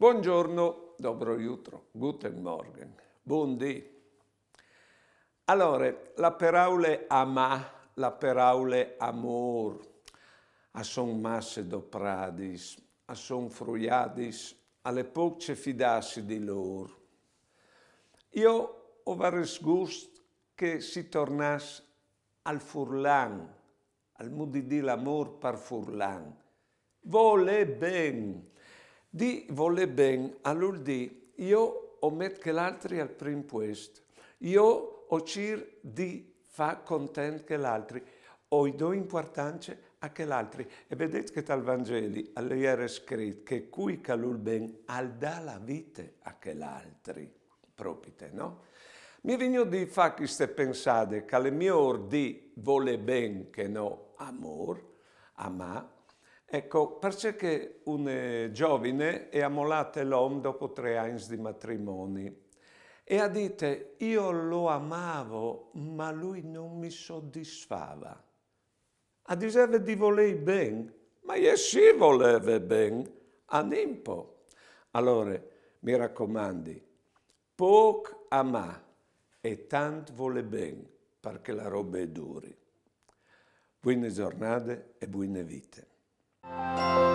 Buongiorno, dobro jutro, guten morgen, buon dì. Allora, la peraule ama, la peraule amor, a son masse do pradis, a son fruiadis, alle poce fidassi di lor. Io ho vares gust che si tornasse al furlan, al mudi di l'amor par furlan. Vole ben, Dio vuole all'ul di, Io ho messo che l'altri al primo posto. Io ho cercato di fa content che l'altri. Ho do importanza a che l'altri. E vedete che dal Vangelo lei era scritto che cui calul ben al dà la vita a che l'altri. Propite, no? Mi vegno di fare queste pensate che le mie ordi vuole ben che no amor, ama, Ecco, perché un eh, giovane è ammolata l'uomo dopo tre anni di matrimoni e ha detto io lo amavo ma lui non mi soddisfava. A diceva di voler bene, ma io sì volevo bene, a nimpo. Allora, mi raccomandi, poco ama e tanto vuole bene, perché la roba è dura. Buone giornate e buone vite. Música